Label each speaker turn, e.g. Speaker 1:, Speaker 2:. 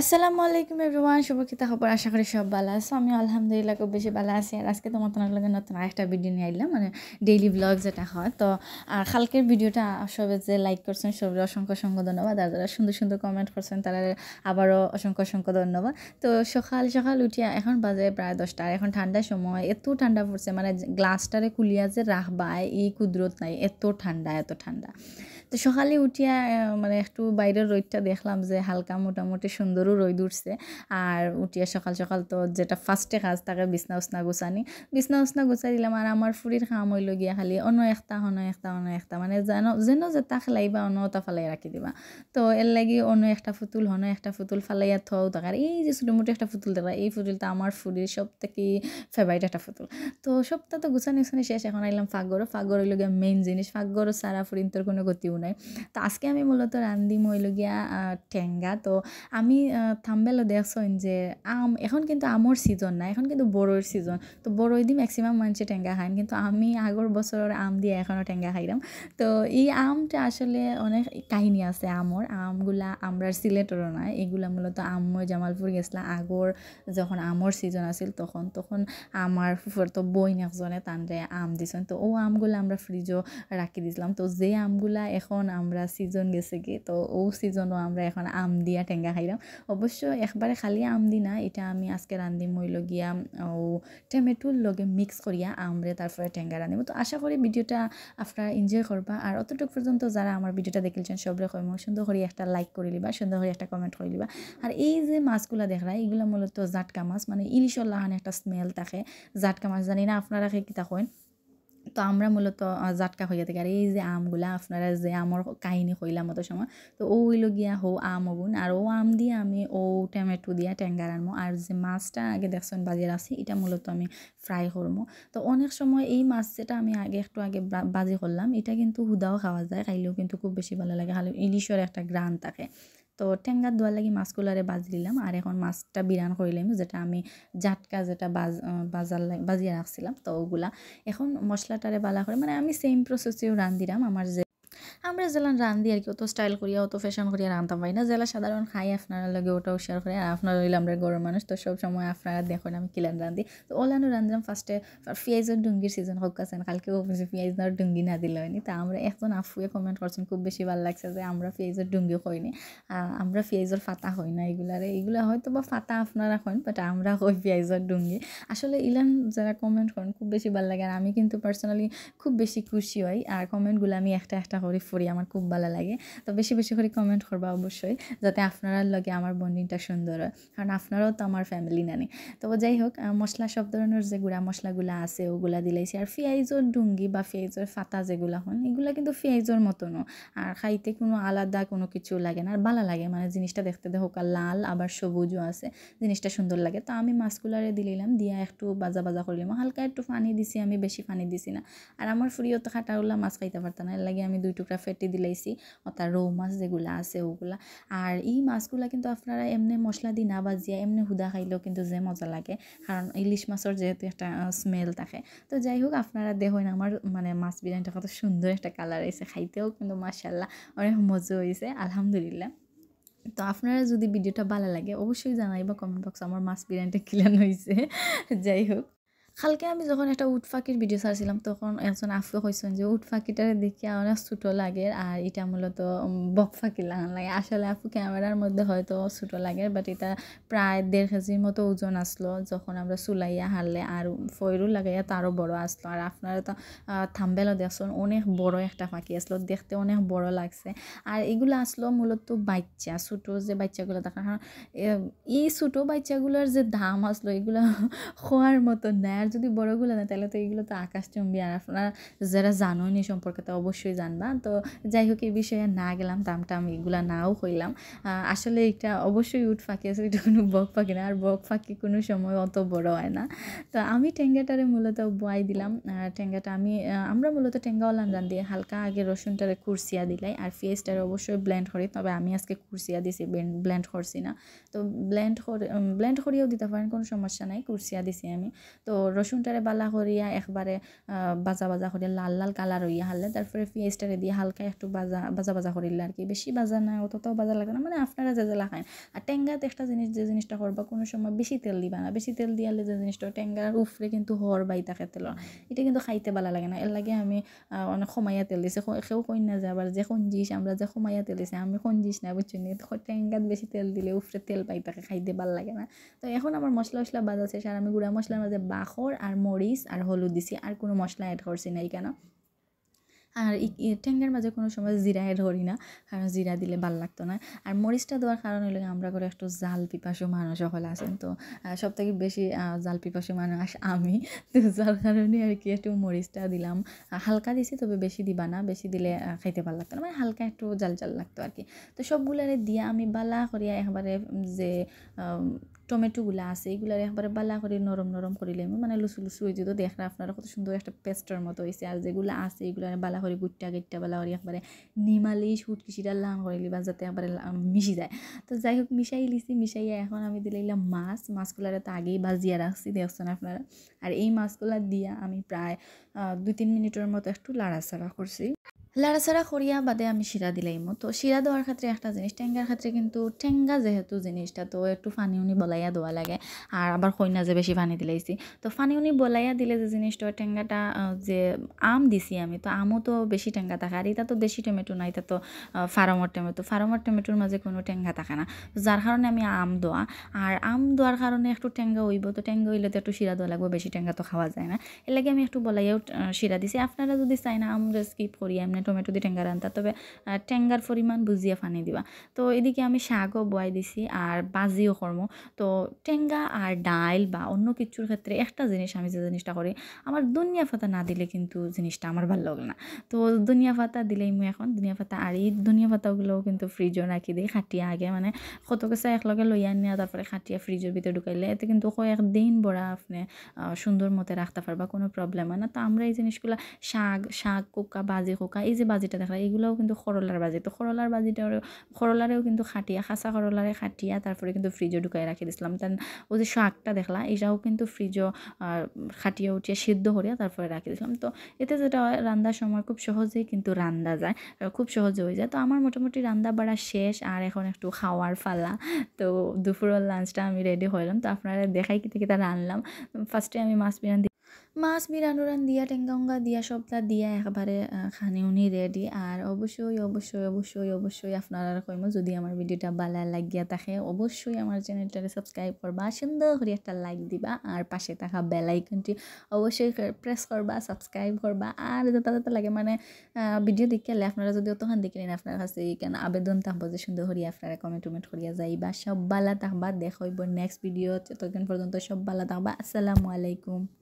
Speaker 1: আসসালামু আলাইকুম এভরিওয়ান শুভকিতা খবর আশা করি সব ভালো আছো আমি আলহামদুলিল্লাহ খুব বেশি ভালো আছি আর আজকে তোমার তোমার লগে নতুন আরেকটা ভিডিও নিয়ে আইলাম মানে ডেইলি ব্লগ যেটা হয় তো আর কালকের ভিডিওটা সবে যে লাইক করছেন সবাই অসংখ্য অসংখ্য ধন্যবাদ আর যারা সুন্দর সুন্দর কমেন্ট করছেন তারা আবারও অসংখ্য অসংখ্য ধন্যবাদ তো সকাল সকাল উঠিয়া এখন বাজে প্রায় দশটা আর এখন ঠান্ডার সময় এত ঠান্ডা পড়ছে মানে গ্লাসটারে কুলিয়া যে রাখবা এই কুদরত নাই এত ঠান্ডা এত ঠান্ডা তো সকালে উঠিয়া মানে একটু বাইরের রোদটা দেখলাম যে হালকা মোটামুটি সুন্দর সুন্দরও রই উঠছে আর উঠিয়া সকাল সকাল তো যেটা ফার্স্টে কাজ থাকে বিছনা উসনা গুছানি বিছনা উসনা গুছাই দিলাম আর আমার ফুরির খাম হইল গিয়া খালি অন্য একটা অন্য একটা অন্য একটা মানে যেন যেন যে তা খেলাই বা অন্য তা ফালাই রাখি দিবা তো এর লাগি অন্য একটা ফুতুল হন একটা ফুতুল ফালাইয়া থাও থাকার এই যে ছোটোমোটো একটা ফুতুল দেখা এই ফুতুলটা আমার ফুরির সব থেকে ফেভারিট একটা ফুতুল তো সবটা তো গুছানি গুছানি শেষ এখন আইলাম ফাগরও ফাগর হইল গিয়া মেইন জিনিস ফাগরও সারা ফুরিন তোর কোনো গতিও নাই তো আজকে আমি মূলত রান্ধিম হইল গিয়া ঠেঙ্গা তো আমি থামবেলো দেখছেন যে আম এখন কিন্তু আমর সিজন না এখন কিন্তু বড়োর সিজন তো বড়ই দি ম্যাক্সিমাম মানুষে টেঙ্গা খায় কিন্তু আমি আগর বছরের আম দিয়ে এখনও টেঙ্গা খাইলাম তো এই আমটা আসলে অনেক কাহিনী আছে আমর আমগুলা আমরা সিলেটরও নয় এগুলা মূলত আমর জামালপুর গেছিলাম আগর যখন আমর সিজন আছিল তখন তখন আমার তো বইন একজনে তানরে আম দিছেন তো ও আমগুলা আমরা ফ্রিজও রাখি দিছিলাম তো যে আমগুলা এখন আমরা সিজন গেছে কি তো ও সিজনও আমরা এখন আম দিয়া টেঙ্গা খাইলাম অবশ্য একবারে খালি আম দি না এটা আমি আজকে রান্ধি মই গিয়া ও টমেটোর লগে মিক্স করিয়া আমরে তারপরে টেঙ্গা রাঁধিব তো আশা করি ভিডিওটা আপনারা এনজয় করবা আর অতটুকু পর্যন্ত যারা আমার ভিডিওটা দেখেছেন সবরে কম সুন্দর করে একটা লাইক করে লিবা সুন্দর করে একটা কমেন্ট করে লিবা আর এই যে মাছগুলা দেখরা এগুলো মূলত জাটকা মাছ মানে ইলিশ লাহান একটা স্মেল থাকে জাটকা মাছ জানি না আপনারা কি তা কইন তো আমরা মূলত জাটকা হইয়া থাকি আর এই যে আমগুলা আপনারা যে আমার কাহিনী কইলাম অত সময় তো ও হইলো গিয়া হো আম হবুন আর ও আম দিয়ে আমি ও টমেটো দিয়া ট্যাঙ্গার আনবো আর যে মাছটা আগে দেখছেন বাজিয়ে রাখছি এটা মূলত আমি ফ্রাই করবো তো অনেক সময় এই মাছ যেটা আমি আগে একটু আগে বাজি করলাম এটা কিন্তু হুদাও খাওয়া যায় খাইলেও কিন্তু খুব বেশি ভালো লাগে খালি ইলিশের একটা গ্রান থাকে তো ঠেঙ্গাত দোয়ার লাগি মাছগুলারে বাজ দিলাম আর এখন মাছটা বিরান নিলাম যেটা আমি জাটকা যেটা বাজ বাজার বাজিয়ে রাখছিলাম তো ওগুলা এখন মশলাটারে বালা করে মানে আমি সেম প্রসেসেও রান দিলাম আমার যে আমরা জেলান রান্ধি আর কি অত স্টাইল করিয়া অত ফ্যাশন করিয়া রান্ধতাম পাই না জেলা সাধারণ খাই আপনারা লাগে ওটাও শেয়ার করে আর আপনারা হইলে আমরা গরম মানুষ তো সব সময় আপনারা দেখেন আমি কিলান রান্ধি তো ওলানো রান্ধলাম ফার্স্টে পেঁয়াজের ডুঙ্গির সিজন হোক আছেন কালকে বলছি পেঁয়াজ না ডুঙ্গি না দিলে হয়নি তা আমরা একজন আফুয়ে কমেন্ট করছেন খুব বেশি ভালো লাগছে যে আমরা পেঁয়াজের ডুঙ্গি হইনি আমরা পেঁয়াজের ফাতা হই না এগুলারে এগুলা হয়তো বা ফাতা আপনারা হন বাট আমরা হই পেঁয়াজের ডুঙ্গি আসলে ইলান যারা কমেন্ট করেন খুব বেশি ভালো লাগে আর আমি কিন্তু পার্সোনালি খুব বেশি খুশি হই আর কমেন্টগুলো আমি একটা একটা করি পড়ি আমার খুব ভালো লাগে তো বেশি বেশি করে কমেন্ট করবা অবশ্যই যাতে আপনারার লগে আমার বন্ডিংটা সুন্দর হয় কারণ আপনারাও তো আমার ফ্যামিলি নানি তো যাই হোক মশলা সব ধরনের যে গুঁড়া মশলাগুলো আছে ওগুলা দিলাইছি আর ফিয়াইজোর ডুঙ্গি বা ফিয়াইজোর ফাতা যেগুলো হন এগুলো কিন্তু পেঁয়াজর মতনও আর খাইতে কোনো আলাদা কোনো কিছু লাগে না আর ভালো লাগে মানে জিনিসটা দেখতে দেখা লাল আবার সবুজও আছে জিনিসটা সুন্দর লাগে তো আমি মাস্কুলারে দিলাম দিয়া একটু বাজা বাজা করলাম হালকা একটু ফানি দিছি আমি বেশি ফানি দিছি না আর আমার ফুরিও তো খাটাউলা মাছ খাইতে পারতাম না এর লাগে আমি দুই টুকরা পুরা ফেটি দিলাইছি অর্থাৎ রৌ মাছ যেগুলো আছে ওগুলা আর এই মাছগুলা কিন্তু আপনারা এমনি মশলা দি না বাজিয়া এমনি হুদা খাইলেও কিন্তু যে মজা লাগে কারণ ইলিশ মাছের যেহেতু একটা স্মেল থাকে তো যাই হোক আপনারা দেখুন আমার মানে মাছ বিরিয়ানিটা কত সুন্দর একটা কালার এসে খাইতেও কিন্তু মাসাল্লাহ অনেক মজা হয়েছে আলহামদুলিল্লাহ তো আপনারা যদি ভিডিওটা ভালো লাগে অবশ্যই জানাইবা কমেন্ট বক্স আমার মাছ বিরিয়ানিটা কিলান হয়েছে যাই হোক কালকে আমি যখন একটা উট ভিডিও ছাড়ছিলাম তখন একজন আফু কইছেন যে উট দেখি অনেক ছোটো লাগে আর এটা মূলত বক ফাঁকি লাগান লাগে আসলে আফু ক্যামেরার মধ্যে হয়তো ছোটো লাগে বাট এটা প্রায় দেড় কেজির মতো ওজন আসলো যখন আমরা চুলাইয়া হারলে আর ফয়রু লাগাইয়া তারও বড় আসলো আর আপনারা তো থাম্বেলও দেখছেন অনেক বড় একটা ফাঁকি আসলো দেখতে অনেক বড় লাগছে আর এগুলো আসলো মূলত বাচ্চা ছোটো যে বাচ্চাগুলো দেখা হ্যাঁ, এই ছোটো বাচ্চাগুলোর যে দাম আসলো এগুলো খোয়ার মতো নেয় আর যদি বড়গুলো না তাহলে তো এইগুলো তো আকাশচম্বী আর আপনারা যারা জানেন এই সম্পর্কে তো অবশ্যই জানবা তো যাই হোক এই বিষয়ে না গেলাম টাম এগুলা নাও হইলাম আসলে এটা অবশ্যই উঠ ফাঁকি আছে এটা কোনো বক ফাঁকি না আর বক ফাঁকি কোনো সময় অত বড় হয় না তো আমি টেঙ্গাটারে মূলত বয়াই দিলাম টেঙ্গাটা আমি আমরা মূলত টেঙ্গাওয়ালান রান দিয়ে হালকা আগে রসুনটারে কুরসিয়া দিলাই আর ফেসটারে অবশ্যই ব্লেন্ড করি তবে আমি আজকে কুরসিয়া দিছি ব্লেন্ড করছি না তো ব্লেন্ড করে ব্লেন্ড করিয়েও দিতে পারেন কোনো সমস্যা নাই কুরসিয়া দিছি আমি তো রসুনটারে বালা করিয়া একবারে বাজা বাজা করিয়া লাল লাল কালার হইয়া হালে তারপরে পেঁয়াজটারে দিয়ে হালকা একটু বাজা বাজা বাজা করিলে আর কি বেশি বাজা না অতটাও বাজা লাগে না মানে আপনারা যে যে খায় আর ট্যাঙ্গাতে একটা জিনিস যে জিনিসটা বা কোনো সময় বেশি তেল দিবা না বেশি তেল দিয়ালে যে জিনিসটা ট্যাঙ্গার উফরে কিন্তু হর বাই তাকে তেল এটা কিন্তু খাইতে ভালো লাগে না এর লাগে আমি অনেক সময়া তেল দিছে কেউ কই না যে আবার যে খঞ্জিস আমরা যে সময়া তেল দিছে আমি খঞ্জিস না বুঝছি নি ট্যাঙ্গাত বেশি তেল দিলে উফরে তেল পাই তাকে খাইতে ভালো লাগে না তো এখন আমার মশলা মশলা বাজ আছে আর আমি গুঁড়া মশলার মাঝে বাখর লবর আর মরিচ আর হলুদ দিছি আর কোনো মশলা অ্যাড করছি না কেন আর ঠেঙ্গার মাঝে কোনো সময় জিরা এড করি না কারণ জিরা দিলে ভাল লাগতো না আর মরিচটা দেওয়ার কারণ হলো আমরা করে একটু জাল পিপাসু মানুষ সকল আছেন তো সব থেকে বেশি জাল পিপাসু মানুষ আমি তো যার কারণে আর কি একটু মরিচটা দিলাম হালকা দিছি তবে বেশি দিবা না বেশি দিলে খাইতে ভাল লাগতো না মানে হালকা একটু জাল জাল লাগতো আর কি তো সবগুলো দিয়ে আমি বালা করিয়া একবারে যে টমেটোগুলো আছে এগুলো একবারে বালা করে নরম নরম করিলে মানে লুচু লুচু হয়ে যেত দেখরা আপনারা কত সুন্দর একটা পেস্টের মতো হয়েছে আর যেগুলো আছে এগুলো বালা করে গুট্টা গিট্টা বালা করে একবারে নিমালি সুটকিসিটা লাল করে লিবা যাতে একবারে মিশি যায় তো যাই হোক মিশাই লিছি মিশাইয়া এখন আমি দিলে এগুলো মাছ মাছগুলারে তো আগেই বাজিয়া রাখছি দেখছেন আপনারা আর এই মাছগুলা দিয়া আমি প্রায় দু তিন মিনিটের মতো একটু লাড়াচাড়া করছি লাড়াছাড়া করিয়া বাদে আমি শিরা দিলাইমো তো শিরা দেওয়ার ক্ষেত্রে একটা জিনিস ট্যাঙ্গার ক্ষেত্রে কিন্তু ঠেঙ্গা যেহেতু জিনিসটা তো একটু ফানি উনি বলাইয়া দেওয়া লাগে আর আবার কইনা যে বেশি ফানি দিলাইছি তো ফানি উনি বলাইয়া দিলে যে জিনিসটা ঠেঙ্গাটা যে আম দিছি আমি তো আমও তো বেশি ঠেঙ্গা থাকে আর এটা তো দেশি টমেটো না এটা তো ফার্মর টমেটো ফার্মর টমেটোর মাঝে কোনো ঠেঙ্গা থাকে না যার কারণে আমি আম দোয়া আর আম দোয়ার কারণে একটু ঠেঙ্গা উইব তো ঠেঙ্গা উইলে তো একটু শিরা দেওয়া লাগবে বেশি ঠেঙ্গা তো খাওয়া যায় না এর লাগে আমি একটু বলাইয়াও শিরা দিছি আপনারা যদি চাই না আম স্কিপ করি আমি টমেটো দিয়ে টেঙ্গা রান্তা তবে টেঙ্গার পরিমাণ বুঝিয়ে ফানি দিবা তো এদিকে আমি শাকও বয়াই দিছি আর বাজিও কর্ম তো টেঙ্গা আর ডাইল বা অন্য কিছুর ক্ষেত্রে একটা জিনিস আমি যে জিনিসটা করি আমার দুনিয়া ফাতা না দিলে কিন্তু জিনিসটা আমার ভালো লাগে না তো দুনিয়া ফাতা দিলেই মুই এখন দুনিয়া ফাতা আর এই দুনিয়া ফাতাগুলোও কিন্তু ফ্রিজও রাখি দিই খাটিয়া আগে মানে কত কেসা একলগে লইয়া নিয়া তারপরে খাটিয়া ফ্রিজের ভিতরে ঢুকাইলে এতে কিন্তু কয়েকদিন বড়া আপনি সুন্দর মতে রাখতে পারবা কোনো প্রবলেম হয় না তো আমরা এই জিনিসগুলো শাক শাক কোকা বাজি কোকা এই যে বাজিটা দেখা এগুলোও কিন্তু খরলার বাজি তো খরলার বাজিটা খরলারেও কিন্তু খাটিয়া খাসা খরলারে খাটিয়া তারপরে কিন্তু ফ্রিজে ঢুকাই রাখি দিয়েছিলাম তার ও যে শাকটা দেখলা এটাও কিন্তু ফ্রিজও খাটিয়ে উঠিয়ে সিদ্ধ করিয়া তারপরে রাখি দিয়েছিলাম তো এতে যেটা হয় রান্দার সময় খুব সহজেই কিন্তু রান্দা যায় খুব সহজে হয়ে যায় তো আমার মোটামুটি রান্দা বাড়া শেষ আর এখন একটু খাওয়ার ফালা তো দুপুরের লাঞ্চটা আমি রেডি হইলাম তো আপনারা দেখাই কি থেকে তা আনলাম ফার্স্টে আমি মাছ বিরান মাছ বিরানুরান দিয়া টেঙ্গাঙ্গা দিয়া সবটা দিয়া একবারে খানি উনি রেডি আর অবশ্যই অবশ্যই অবশ্যই অবশ্যই আপনারা কইম যদি আমার ভিডিওটা ভালো লাগিয়া থাকে অবশ্যই আমার চ্যানেলটাকে সাবস্ক্রাইব করবা সুন্দর করে একটা লাইক দিবা আর পাশে থাকা বেলাইকনটি অবশ্যই প্রেস করবা সাবস্ক্রাইব করবা আর যত যত লাগে মানে ভিডিও দেখালে আপনারা যদি অতখান নিন আপনার কাছে কেন আবেদন থাকব যে সুন্দর করে আপনারা কমেন্ট টমেন্ট করিয়া যাইবা সব বালা থাকবা দেখইব নেক্সট ভিডিও ততক্ষণ পর্যন্ত সব বালা থাকবা আসসালামু আলাইকুম